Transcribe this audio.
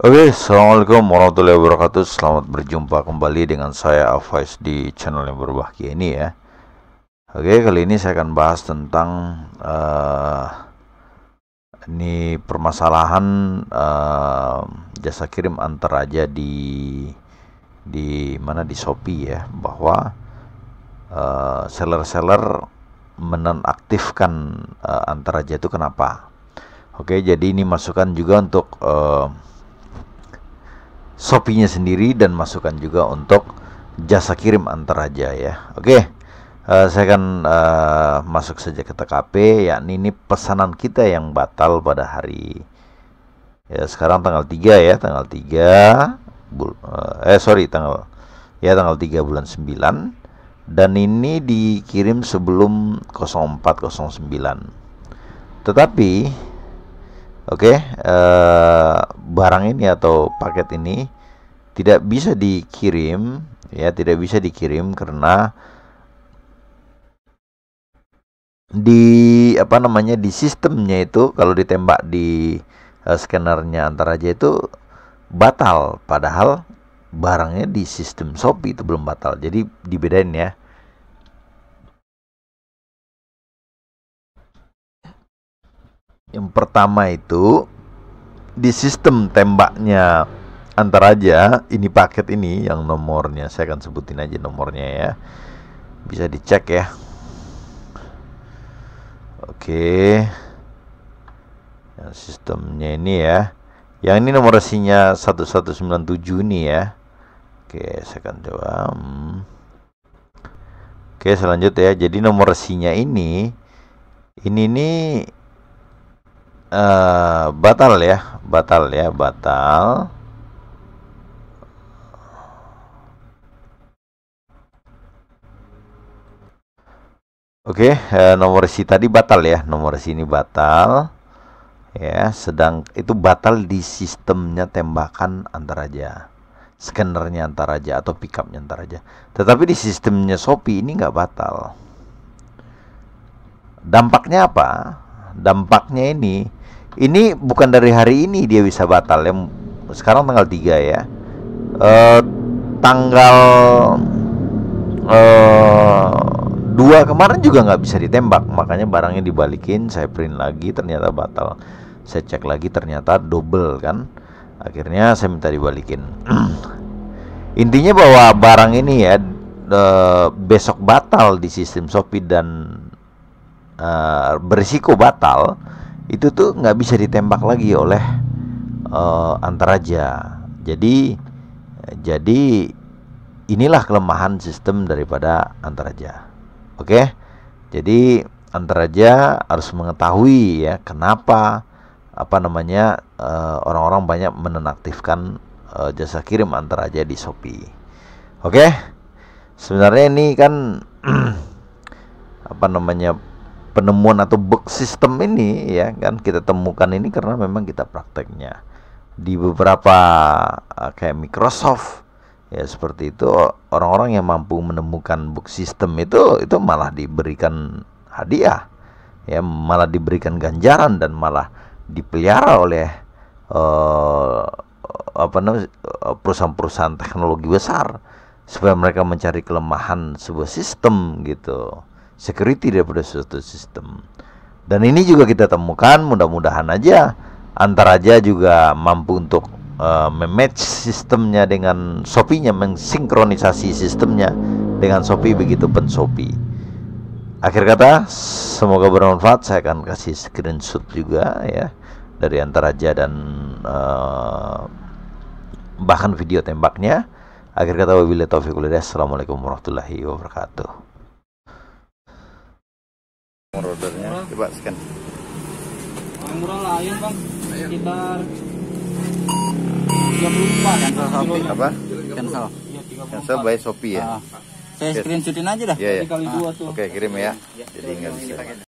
Oke, okay, Assalamualaikum warahmatullahi wabarakatuh Selamat berjumpa kembali dengan saya Avice di channel yang berbahagia ini ya Oke, okay, kali ini saya akan bahas tentang uh, Ini permasalahan uh, jasa kirim antar aja di Di mana di Shopee ya Bahwa eh, seller-seller uh, menonaktifkan uh, antar aja itu kenapa Oke, okay, jadi ini masukan juga untuk uh, Shopee-nya sendiri dan masukkan juga untuk jasa kirim antar aja ya. Oke. Okay. Uh, eh, saya akan uh, masuk saja ke TKP yakni ini pesanan kita yang batal pada hari ya sekarang tanggal 3 ya, tanggal 3 bul uh, eh sorry tanggal ya tanggal 3 bulan 9 dan ini dikirim sebelum 0409. Tetapi Oke, okay, uh, eh, barang ini atau paket ini tidak bisa dikirim ya, tidak bisa dikirim karena di apa namanya di sistemnya itu kalau ditembak di uh, eh, scannernya antara aja itu batal padahal barangnya di sistem Shopee itu belum batal. Jadi dibedain ya. Yang pertama itu di sistem tembaknya antar aja ini paket ini yang nomornya saya akan sebutin aja nomornya ya bisa dicek ya oke yang sistemnya ini ya yang ini nomor resinya 1197 nih ya oke saya akan coba hmm. oke selanjutnya ya jadi nomor resinya ini ini nih Eh, batal ya batal ya batal Oke, okay, eh, nomor si tadi batal ya, nomor sini batal. Ya, sedang itu batal di sistemnya tembakan antar aja. Scannernya antar aja atau pickupnya antar aja. Tetapi di sistemnya Shopee ini nggak batal. Dampaknya apa? Dampaknya ini ini bukan dari hari ini dia bisa batal ya sekarang tanggal 3 ya e, tanggal e, dua kemarin juga nggak bisa ditembak makanya barangnya dibalikin saya print lagi ternyata batal saya cek lagi ternyata double kan akhirnya saya minta dibalikin intinya bahwa barang ini ya e, besok batal di sistem Shopee dan e, berisiko batal itu tuh nggak bisa ditembak lagi oleh uh, antaraja. Jadi jadi inilah kelemahan sistem daripada antaraja. Oke. Jadi antaraja harus mengetahui ya kenapa apa namanya orang eh, orang-orang banyak menonaktifkan uh, eh, jasa kirim antaraja di Shopee. Oke. Sebenarnya ini kan apa namanya penemuan atau bug system ini ya kan kita temukan ini karena memang kita prakteknya di beberapa eh, kayak Microsoft ya seperti itu orang-orang yang mampu menemukan bug system itu itu malah diberikan hadiah ya malah diberikan ganjaran dan malah dipelihara oleh uh, apa namanya eh, perusahaan-perusahaan teknologi besar supaya mereka mencari kelemahan sebuah sistem gitu security daripada suatu sistem. Dan ini juga kita temukan mudah-mudahan aja antara aja juga mampu untuk uh, mematch sistemnya dengan Shopee-nya, mensinkronisasi sistemnya dengan Shopee begitu pun Shopee. Akhir kata, semoga bermanfaat. Saya akan kasih screenshot juga ya dari antara aja dan uh, bahkan video tembaknya. Akhir kata wabillahi taufiq Assalamualaikum warahmatullahi wabarakatuh ordernya murah. coba scan yang murah layan bang sekitar 34 cancel Shopee apa? cancel iya, cancel by Shopee ya? Ah. saya screenshotin aja dah yeah, yeah. kali ah. oke okay, kirim ya iya. jadi nggak bisa iya.